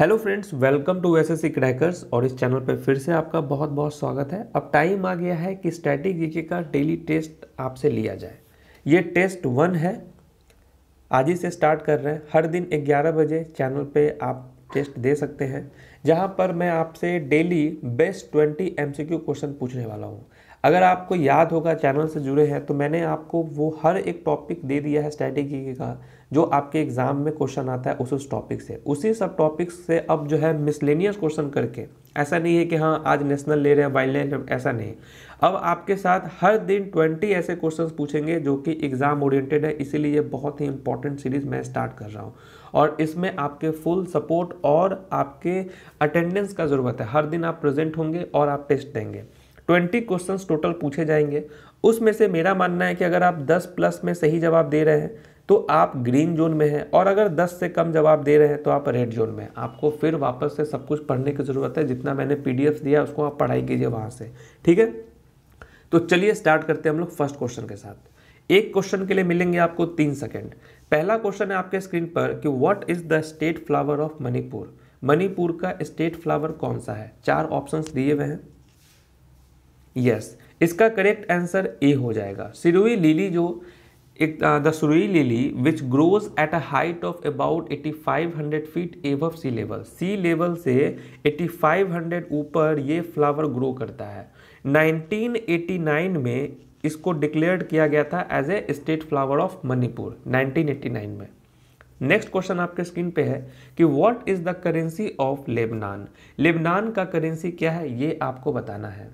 Hello friends welcome to S S Crackers और इस channel पर फिर से आपका बहुत बहुत स्वागत है अब टाइम आ गया है कि स्टैटिक जीके का डेली टेस्ट आपसे लिया जाए ये टेस्ट वन है आज ही से स्टार्ट कर रहे हैं हर दिन 11 बजे चैनल पे आप टेस्ट दे सकते हैं जहाँ पर मैं आपसे daily best twenty M question पूछने वाला हूँ अगर आपको याद होगा चैनल से जुड़े हैं तो मैंने आपको वो हर एक टॉपिक दे दिया है स्ट्रैटेजी का जो आपके एग्ज़ाम में क्वेश्चन आता है उस उस टॉपिक से उसी सब टॉपिक से अब जो है मिसलेनियस क्वेश्चन करके ऐसा नहीं है कि हाँ आज नेशनल ले रहे हैं वाइल्ड लाइफ ऐसा नहीं अब आपके साथ हर दिन 20 ऐसे क्वेश्चंस पूछेंगे जो कि एग्ज़ाम ओरिएंटेड है इसीलिए ये बहुत ही इंपॉर्टेंट सीरीज़ मैं स्टार्ट कर रहा हूँ और इसमें आपके फुल सपोर्ट और आपके अटेंडेंस का ज़रूरत है हर दिन आप प्रेजेंट होंगे और आप टेस्ट देंगे ट्वेंटी क्वेश्चंस टोटल पूछे जाएंगे उसमें से मेरा मानना है कि अगर आप दस प्लस में सही जवाब दे रहे हैं तो आप ग्रीन जोन में हैं और अगर 10 से कम जवाब दे रहे हैं तो आप रेड जोन में हैं आपको फिर वापस से सब कुछ पढ़ने की ज़रूरत है जितना मैंने पी दिया उसको आप पढ़ाई कीजिए वहाँ से ठीक है तो चलिए स्टार्ट करते हैं हम लोग फर्स्ट क्वेश्चन के साथ एक क्वेश्चन के लिए मिलेंगे आपको तीन सेकेंड पहला क्वेश्चन है आपके स्क्रीन पर कि what is the state flower of Manipur Manipur का स्टेट फ्लावर कौन सा है चार ऑप्शंस दिए हुए हैं यस yes, इसका करेक्ट आंसर ए हो जाएगा सिरुई लीली जो एक the the lily which grows at a height of about 8500 feet above sea level sea level से 8500 ऊपर ये फ्लावर ग्रो करता है 1989 में इसको डिक्लेयर्ड किया गया था as a state flower of Manipur 1989 में नेक्स्ट क्वेश्चन आपके स्क्रीन पे है कि what is the currency of Lebanon Lebanon का करेंसी क्या है ये आपको बताना है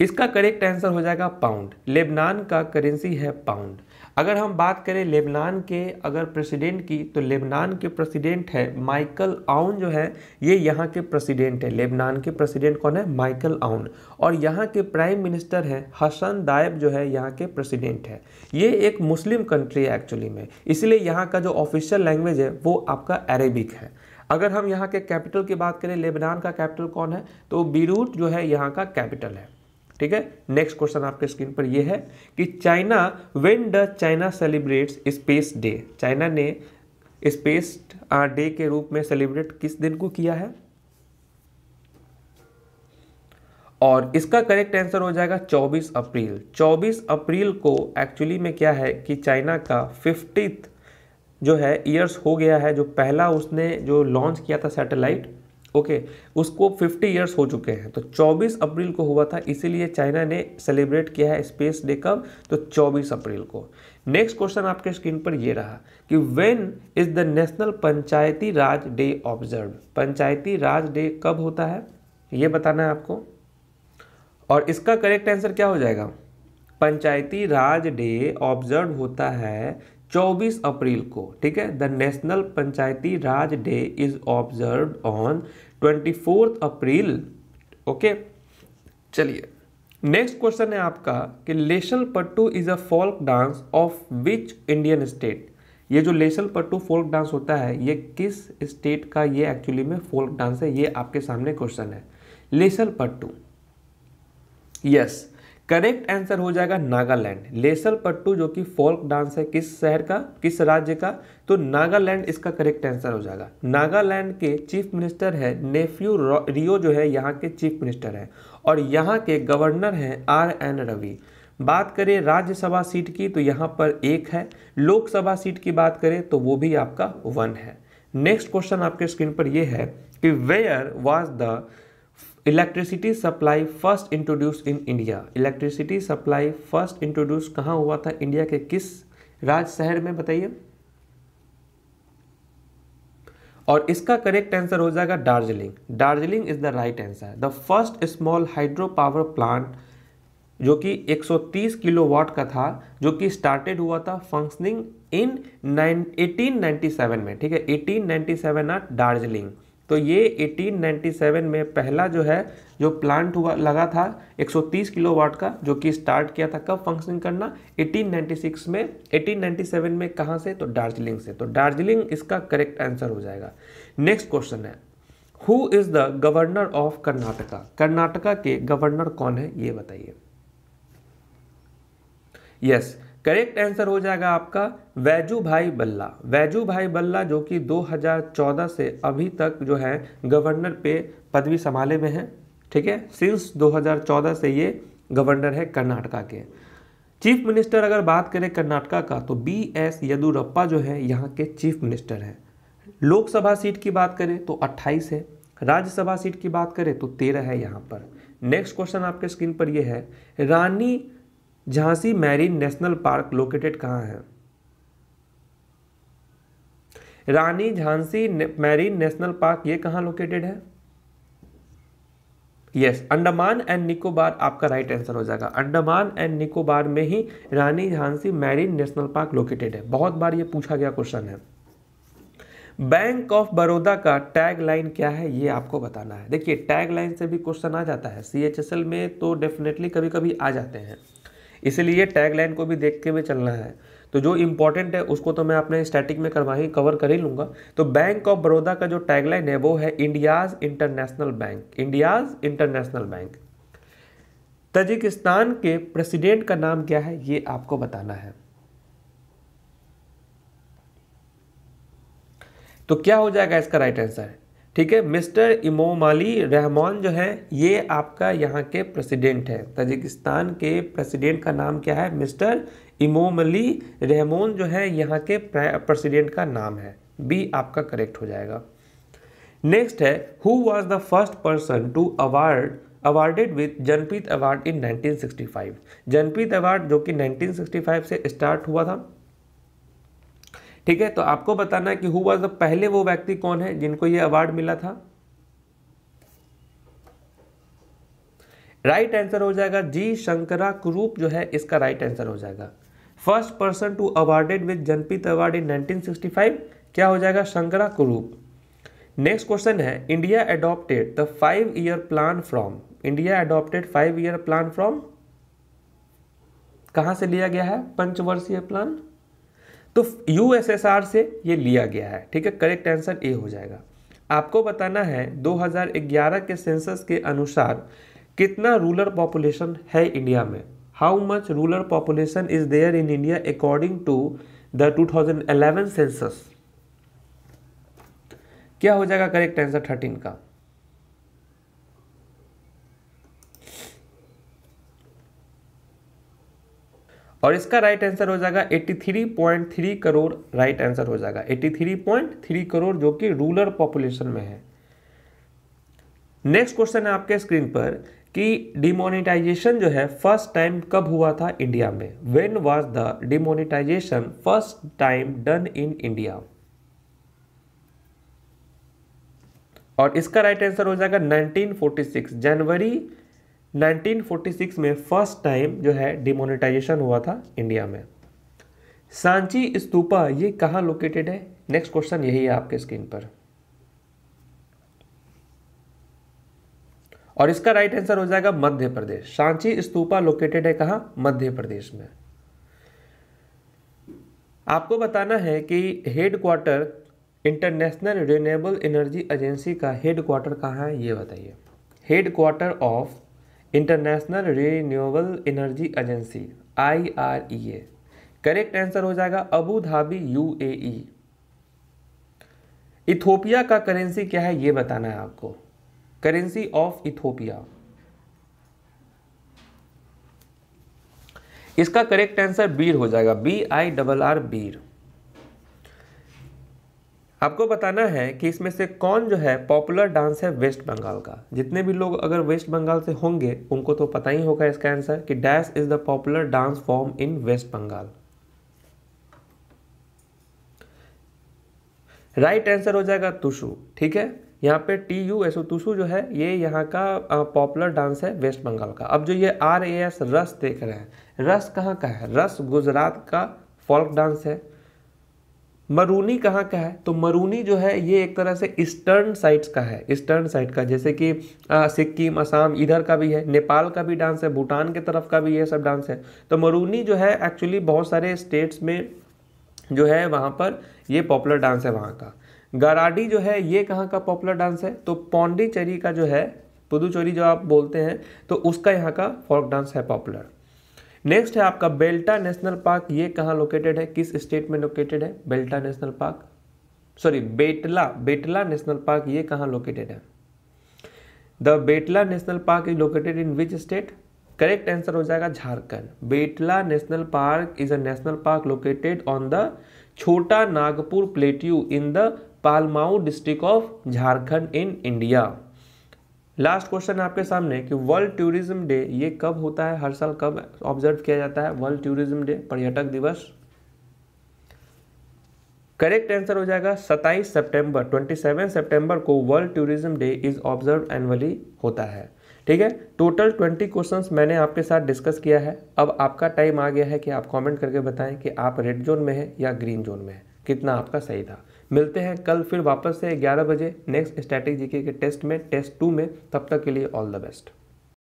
इसका करेक्ट आंसर हो जाएगा पाउंड लेबनान का करेंसी है पाउंड अगर हम बात करें लेबनान के अगर प्रेसिडेंट की तो लेबनान के प्रेसिडेंट है माइकल आउन जो है ये यहाँ के प्रेसिडेंट है लेबनान के प्रेसिडेंट कौन है माइकल आउन और यहाँ के प्राइम मिनिस्टर हैं हसन दायब जो है यहाँ के प्रेसिडेंट है ये एक मुस्लिम कंट्री है एक्चुअली में इसलिए यहाँ का जो ऑफिशियल लैंग्वेज है वो आपका अरेबिक है अगर हम यहाँ के कैपिटल की बात करें लेबनान का कैपिटल कौन है तो बीरूट जो है यहाँ का कैपिटल है ठीक है नेक्स्ट क्वेश्चन आपके स्क्रीन पर यह है कि China when the China celebrate space day China ने स्पेस डे के रूप में सेलिब्रेट किस दिन को किया है और इसका करेक्ट आंसर हो जाएगा 24 अप्रैल 24 अप्रैल को एक्चुअली में क्या है कि चाइना का फिफ्टीथ जो है ईयर्स हो गया है जो पहला उसने जो लॉन्च किया था सैटेलाइट ओके okay, उसको 50 इयर्स हो चुके हैं तो 24 अप्रैल को हुआ था इसीलिए चाइना ने सेलिब्रेट किया है स्पेस डे कब तो 24 अप्रैल को नेक्स्ट क्वेश्चन आपके स्क्रीन पर ये रहा कि when is the national Panchayati Raj day observe Panchayati Raj day कब होता है ये बताना है आपको और इसका करेक्ट आंसर क्या हो जाएगा पंचायती राज डे ऑब्जर्व होता है 24 अप्रैल को ठीक है the national Panchayati Raj day is observe on twenty fourth April okay चलिए नेक्स्ट क्वेश्चन है आपका कि Leshal Pattu is a folk dance of which Indian state ये जो लेशल पट्टू फोल्क डांस होता है ये किस स्टेट का ये एक्चुअली में फोल्क डांस है ये आपके सामने क्वेश्चन है लेशल पट्टू यस yes. करेक्ट आंसर हो जाएगा नागालैंड लेसल पट्टू जो कि फोल्क डांस है किस शहर का किस राज्य का तो नागालैंड इसका करेक्ट आंसर हो जाएगा नागालैंड के चीफ मिनिस्टर है नेफ्यू रियो जो है यहाँ के चीफ मिनिस्टर हैं और यहाँ के गवर्नर हैं आर एन रवि बात करें राज्यसभा सीट की तो यहाँ पर एक है लोकसभा सीट की बात करें तो वो भी आपका वन है नेक्स्ट क्वेश्चन आपके स्क्रीन पर यह है कि where was the electricity supply first introduce in India electricity supply first introduce कहाँ हुआ था इंडिया के किस राज शहर में बताइए और इसका करेक्ट आंसर हो जाएगा Darjeeling Darjeeling is the right answer the first small hydro power plant जो कि 130 किलोवाट का था जो कि स्टार्टेड हुआ था फंक्शनिंग इन 1897 में ठीक है 1897 नाइनटी सेवन दार्जिलिंग तो ये 1897 में पहला जो है जो प्लांट हुआ लगा था 130 किलोवाट का जो कि स्टार्ट किया था कब फंक्शन करना 1896 में 1897 में कहाँ से तो दार्जिलिंग से तो दार्जिलिंग इसका करेक्ट आंसर हो जाएगा नेक्स्ट क्वेश्चन है who is the governor of Karnataka Karnataka के गवर्नर कौन है ये बताइए यस yes, करेक्ट आंसर हो जाएगा आपका वैजू भाई बल्ला वैजू भाई बल्ला जो कि 2014 से अभी तक जो है गवर्नर पे पदवी संभाले हुए हैं ठीक है सिंस 2014 से ये गवर्नर है कर्नाटका के चीफ मिनिस्टर अगर बात करें कर्नाटका का तो बी एस येदुरप्पा जो है यहाँ के चीफ मिनिस्टर हैं लोकसभा सीट की बात करें तो 28 है राज्यसभा सीट की बात करें तो 13 है यहाँ पर नेक्स्ट क्वेश्चन आपके स्क्रीन पर ये है Rani Jhansi marine national park located कहाँ है Rani Jhansi marine national park ये कहाँ लोकेटेड है yes yes, Andaman and Nicobar आपका राइट right आंसर हो जाएगा अंडमान एंड निकोबार में ही Rani Jhansi marine national park located है बहुत बार ये पूछा गया क्वेश्चन है बैंक ऑफ बड़ौदा का टैग लाइन क्या है ये आपको बताना है देखिए टैग लाइन से भी क्वेश्चन आ जाता है सी में तो डेफिनेटली कभी कभी आ जाते हैं इसलिए टैगलाइन को भी देखते हुए चलना है तो जो इम्पोर्टेंट है उसको तो मैं अपने स्टैटिक में करवा ही कवर कर ही लूँगा तो बैंक ऑफ बड़ौदा का जो टैगलाइन है वो है India's international bank India's international bank Tajikistan के प्रेसिडेंट का नाम क्या है ये आपको बताना है तो क्या हो जाएगा इसका राइट आंसर ठीक है मिस्टर इमोम अली रहमान जो है ये आपका यहाँ के प्रेसिडेंट है तजिकिस्तान के प्रेसिडेंट का नाम क्या है मिस्टर इमोम अली रहमान जो है यहाँ के प्रेसिडेंट का नाम है बी आपका करेक्ट हो जाएगा नेक्स्ट है who was the first person to award awarded with Jnanpith award in 1965 Jnanpith award जो कि 1965 से स्टार्ट हुआ था ठीक है तो आपको बताना है कि हु वॉज द पहले वो व्यक्ति कौन है जिनको ये अवार्ड मिला था राइट आंसर हो जाएगा जी शंकरा कुरूप जो है इसका राइट आंसर हो जाएगा first person to awarded with Jnanpith award in 1965 क्या हो जाएगा शंकरा कुरूप नेक्स्ट क्वेश्चन है India adopted the five year plan from India adopted five year plan from कहां से लिया गया है पंचवर्षीय प्लान तो यू से ये लिया गया है ठीक है करेक्ट आंसर ए हो जाएगा आपको बताना है 2011 के सेंसस के अनुसार कितना रूरल पॉपुलेशन है इंडिया में how much rural population is there in India according to the 2011 census क्या हो जाएगा करेक्ट आंसर थर्टीन का और इसका राइट आंसर हो जाएगा 83.3 करोड़ राइट आंसर हो जाएगा 83.3 करोड़ जो कि रूरल पॉपुलेशन में है नेक्स्ट क्वेश्चन है आपके स्क्रीन पर कि डिमोनिटाइजेशन जो है फर्स्ट टाइम कब हुआ था इंडिया में when was the demonetization first time done in India और इसका राइट आंसर हो जाएगा 1946 जनवरी 1946 में फर्स्ट टाइम जो है डिमोनेटाइजेशन हुआ था इंडिया में सांची स्तूपा ये कहाँ लोकेटेड है नेक्स्ट क्वेश्चन यही है आपके स्क्रीन पर और इसका राइट आंसर हो जाएगा मध्य प्रदेश सांची स्तूपा लोकेटेड है कहाँ मध्य प्रदेश में आपको बताना है कि headquarter international renewable energy agency का हेडक्वार्टर कहाँ है ये बताइए headquarter of international renewable energy agency I R E A correct answer हो जाएगा Abu Dhabi U A Ethiopia का करेंसी क्या है यह बताना है आपको करेंसी ऑफ इथोपिया इसका करेक्ट आंसर बीर हो जाएगा बी आई डबल आर बीर आपको बताना है कि इसमें से कौन जो है पॉपुलर डांस है वेस्ट बंगाल का जितने भी लोग अगर वेस्ट बंगाल से होंगे उनको तो पता ही होगा इसका आंसर कि dash is the popular dance form in West Bengal right right answer हो जाएगा तुशु ठीक है यहाँ पे टी यू एस ओ जो है ये यहाँ का पॉपुलर डांस है वेस्ट बंगाल का अब जो ये आर ए एस रस देख रहे हैं रस कहाँ का है रस गुजरात का फोल्क डांस है मरूनी कहाँ का है तो मरूनी जो है ये एक तरह से ईस्टर्न साइड्स का है ईस्टर्न साइड का जैसे कि सिक्किम असम इधर का भी है नेपाल का भी डांस है भूटान के तरफ का भी ये सब डांस है तो मरूनी जो है एक्चुअली बहुत सारे स्टेट्स में जो है वहाँ पर ये पॉपुलर डांस है वहाँ का गराडी जो है ये कहाँ का पॉपुलर डांस है तो पौंडीचेरी का जो है पुदुचेरी जो आप बोलते हैं तो उसका यहाँ का फोक डांस है पॉपुलर नेक्स्ट है आपका बेल्टा नेशनल पार्क ये कहाँ लोकेटेड है किस स्टेट में लोकेटेड है Belta national park sorry Betla Betla national park ये कहाँ लोकेटेड है the Betla national park is located in which state correct answer हो जाएगा Jharkhand Betla national park is a national park located on the Chota Nagpur plateau in the Palamau district of Jharkhand in India last question आपके सामने कि world tourism day ये कब होता है हर साल कब ऑब्जर्व किया जाता है वर्ल्ड टूरिज्म डे पर्यटक दिवस करेक्ट आंसर हो जाएगा 27 सितंबर 27 सितंबर को world tourism day is observe annually होता है ठीक है टोटल 20 क्वेश्चंस मैंने आपके साथ डिस्कस किया है अब आपका टाइम आ गया है कि आप कमेंट करके बताएं कि आप रेड जोन में हैं या ग्रीन जोन में है कितना आपका सही था मिलते हैं कल फिर वापस से ग्यारह बजे नेक्स्ट स्ट्रैटेजी के टेस्ट में टेस्ट टू में तब तक के लिए ऑल द बेस्ट